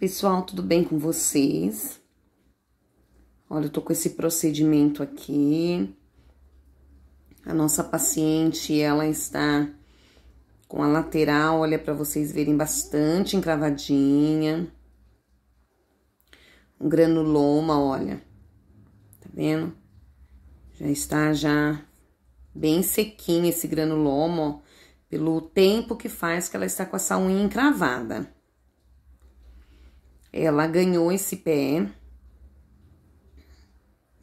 Pessoal, tudo bem com vocês? Olha, eu tô com esse procedimento aqui. A nossa paciente, ela está com a lateral, olha para vocês verem bastante encravadinha. Um granuloma, olha. Tá vendo? Já está já bem sequinho esse granuloma, ó, pelo tempo que faz que ela está com essa unha encravada ela ganhou esse pé.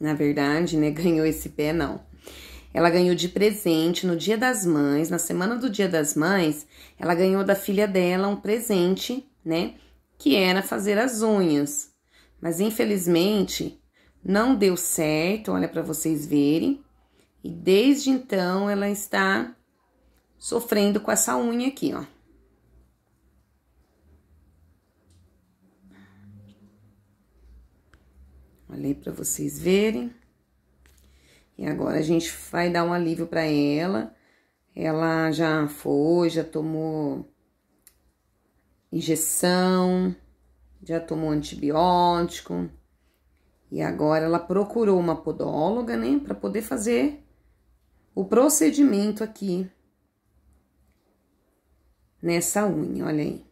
Na verdade, né? Ganhou esse pé, não. Ela ganhou de presente no Dia das Mães, na semana do Dia das Mães, ela ganhou da filha dela um presente, né? Que era fazer as unhas. Mas infelizmente não deu certo, olha para vocês verem. E desde então ela está sofrendo com essa unha aqui, ó. ali para vocês verem. E agora a gente vai dar um alívio para ela. Ela já foi, já tomou injeção, já tomou antibiótico. E agora ela procurou uma podóloga, né, para poder fazer o procedimento aqui nessa unha, olha aí.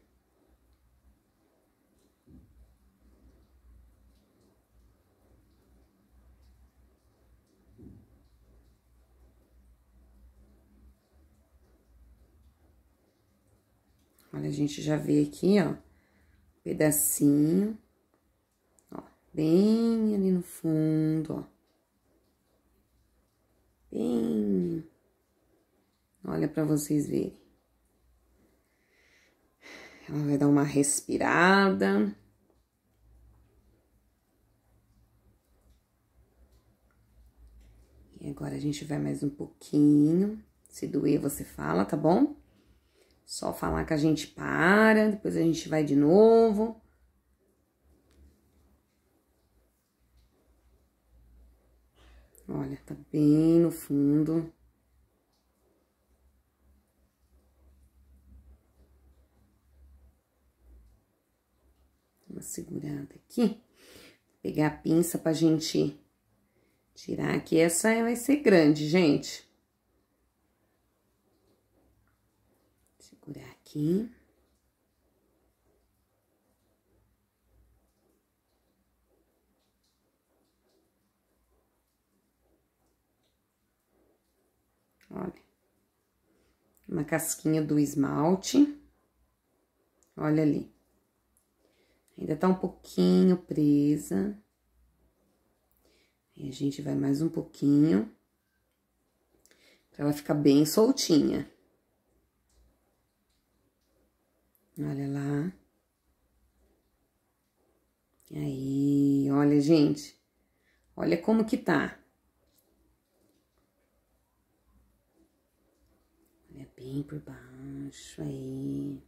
Olha, a gente já vê aqui, ó, um pedacinho, ó, bem ali no fundo, ó. Bem, olha para vocês verem. Ela vai dar uma respirada. E agora a gente vai mais um pouquinho. Se doer, você fala, tá bom? Só falar que a gente para, depois a gente vai de novo. Olha, tá bem no fundo. Uma segurada aqui. Vou pegar a pinça pra gente tirar aqui. Essa vai ser grande, gente. aqui. Olha. Uma casquinha do esmalte. Olha ali. Ainda tá um pouquinho presa. E a gente vai mais um pouquinho. Pra ela ficar bem soltinha. Olha lá. Aí, olha, gente. Olha como que tá. Olha bem por baixo aí.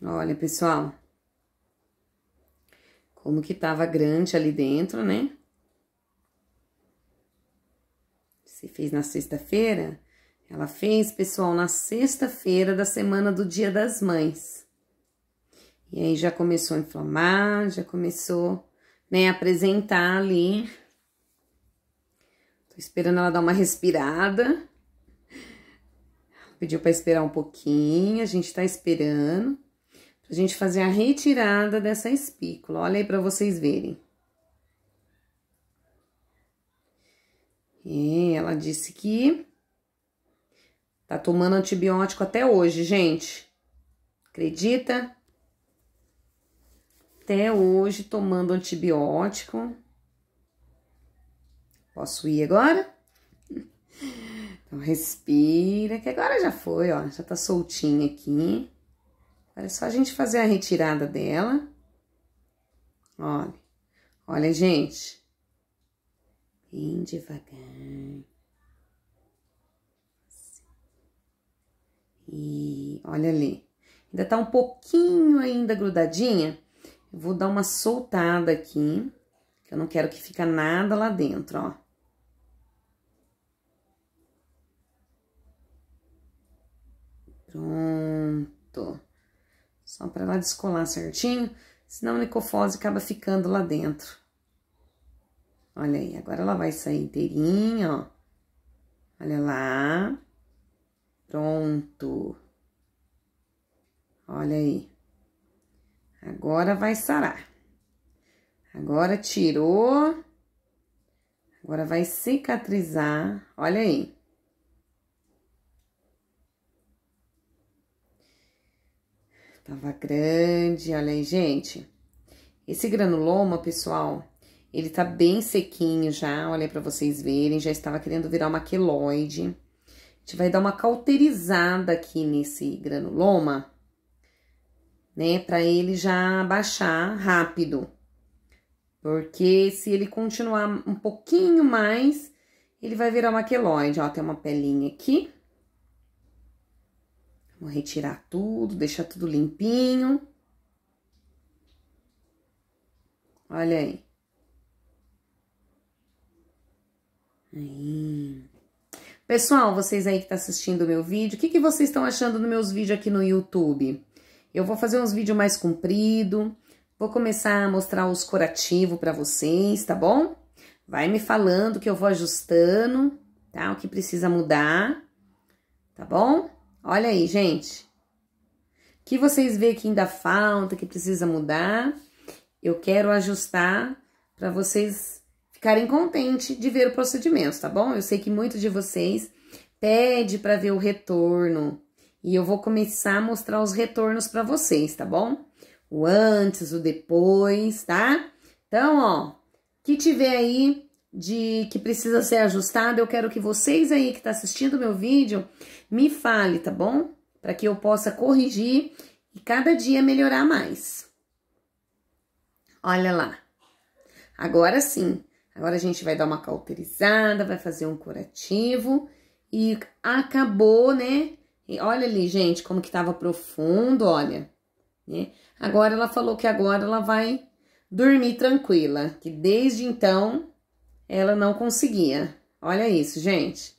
Olha, pessoal. Como que tava grande ali dentro, né? Você fez na sexta-feira, ela fez, pessoal, na sexta-feira da semana do Dia das Mães. E aí já começou a inflamar, já começou, né, a apresentar ali. Tô esperando ela dar uma respirada. Pediu para esperar um pouquinho, a gente tá esperando pra gente fazer a retirada dessa espícula. Olha aí para vocês verem. E ela disse que Tá tomando antibiótico até hoje, gente. Acredita? Até hoje tomando antibiótico. Posso ir agora? Então respira, que agora já foi, ó. Já tá soltinha aqui. Agora é só a gente fazer a retirada dela. Olha. Olha, gente. Bem devagar. E olha ali. Ainda tá um pouquinho ainda grudadinha. Eu vou dar uma soltada aqui, que eu não quero que fica nada lá dentro, ó. Pronto. Só para ela descolar certinho, senão a licofose acaba ficando lá dentro. Olha aí, agora ela vai sair inteirinha, ó. Olha lá. Pronto. Olha aí. Agora vai sarar. Agora tirou. Agora vai cicatrizar. Olha aí. Tava grande, olha aí, gente. Esse granuloma, pessoal, ele tá bem sequinho já, olha para vocês verem, já estava querendo virar uma queloide gente vai dar uma cauterizada aqui nesse granuloma, né? Pra ele já baixar rápido. Porque se ele continuar um pouquinho mais, ele vai virar uma Ó, tem uma pelinha aqui. Vou retirar tudo, deixar tudo limpinho. Olha aí. Aí. Pessoal, vocês aí que estão tá assistindo o meu vídeo, o que, que vocês estão achando dos meus vídeos aqui no YouTube? Eu vou fazer uns vídeos mais compridos, vou começar a mostrar os curativos para vocês, tá bom? Vai me falando que eu vou ajustando, tá? O que precisa mudar, tá bom? Olha aí, gente. O que vocês vê que ainda falta, que precisa mudar, eu quero ajustar para vocês ficarem contentes de ver o procedimento, tá bom? Eu sei que muitos de vocês pede para ver o retorno e eu vou começar a mostrar os retornos para vocês, tá bom? O antes, o depois, tá? Então, ó, que tiver aí de que precisa ser ajustado, eu quero que vocês aí que tá assistindo o meu vídeo me fale, tá bom? Para que eu possa corrigir e cada dia melhorar mais. Olha lá. Agora sim. Agora a gente vai dar uma cauterizada, vai fazer um curativo e acabou, né? E olha ali, gente, como que tava profundo, olha, né? Agora ela falou que agora ela vai dormir tranquila, que desde então ela não conseguia. Olha isso, gente.